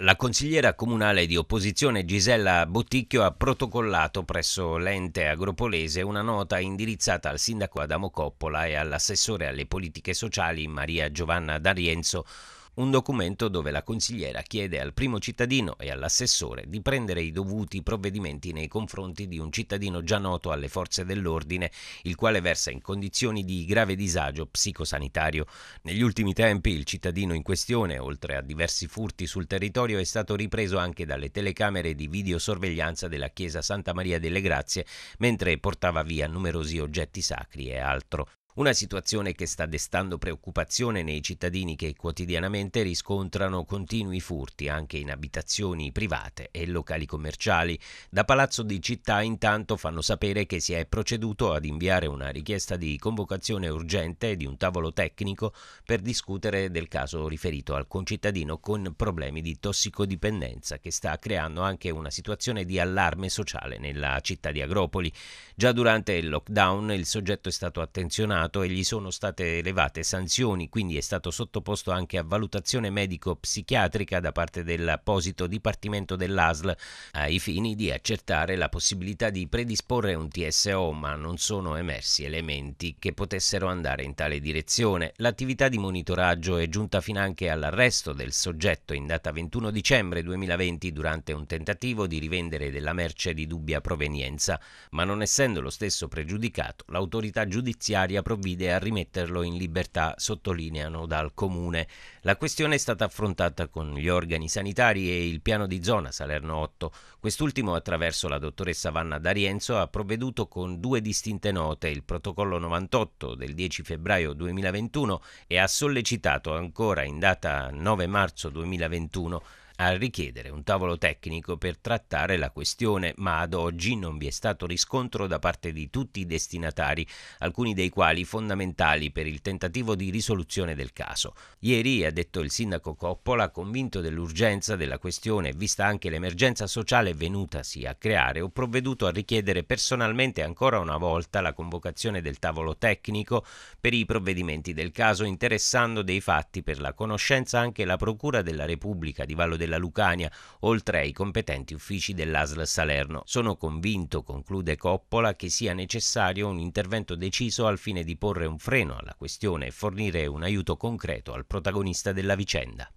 La consigliera comunale di opposizione Gisella Botticchio ha protocollato presso l'ente agropolese una nota indirizzata al sindaco Adamo Coppola e all'assessore alle politiche sociali Maria Giovanna D'Arienzo un documento dove la consigliera chiede al primo cittadino e all'assessore di prendere i dovuti provvedimenti nei confronti di un cittadino già noto alle forze dell'ordine, il quale versa in condizioni di grave disagio psicosanitario. Negli ultimi tempi il cittadino in questione, oltre a diversi furti sul territorio, è stato ripreso anche dalle telecamere di videosorveglianza della chiesa Santa Maria delle Grazie, mentre portava via numerosi oggetti sacri e altro. Una situazione che sta destando preoccupazione nei cittadini che quotidianamente riscontrano continui furti anche in abitazioni private e locali commerciali. Da Palazzo di Città intanto fanno sapere che si è proceduto ad inviare una richiesta di convocazione urgente di un tavolo tecnico per discutere del caso riferito al concittadino con problemi di tossicodipendenza che sta creando anche una situazione di allarme sociale nella città di Agropoli. Già durante il lockdown il soggetto è stato attenzionato condannato e gli sono state elevate sanzioni, quindi è stato sottoposto anche a valutazione medico-psichiatrica da parte dell'apposito dipartimento dell'ASL ai fini di accertare la possibilità di predisporre un TSO, ma non sono emersi elementi che potessero andare in tale direzione. L'attività di monitoraggio è giunta fino anche all'arresto del soggetto in data 21 dicembre 2020 durante un tentativo di rivendere della merce di dubbia provenienza, ma non essendo lo stesso pregiudicato, l'autorità giudiziaria provvede provvide a rimetterlo in libertà, sottolineano dal comune. La questione è stata affrontata con gli organi sanitari e il piano di zona Salerno 8. Quest'ultimo, attraverso la dottoressa Vanna D'Arienzo, ha provveduto con due distinte note, il protocollo 98 del 10 febbraio 2021 e ha sollecitato ancora in data 9 marzo 2021 a richiedere un tavolo tecnico per trattare la questione, ma ad oggi non vi è stato riscontro da parte di tutti i destinatari, alcuni dei quali fondamentali per il tentativo di risoluzione del caso. Ieri, ha detto il sindaco Coppola, convinto dell'urgenza della questione, vista anche l'emergenza sociale venutasi a creare, ho provveduto a richiedere personalmente ancora una volta la convocazione del tavolo tecnico per i provvedimenti del caso, interessando dei fatti per la conoscenza anche la Procura della Repubblica di Vallo del della Lucania, oltre ai competenti uffici dell'ASL Salerno. Sono convinto, conclude Coppola, che sia necessario un intervento deciso al fine di porre un freno alla questione e fornire un aiuto concreto al protagonista della vicenda.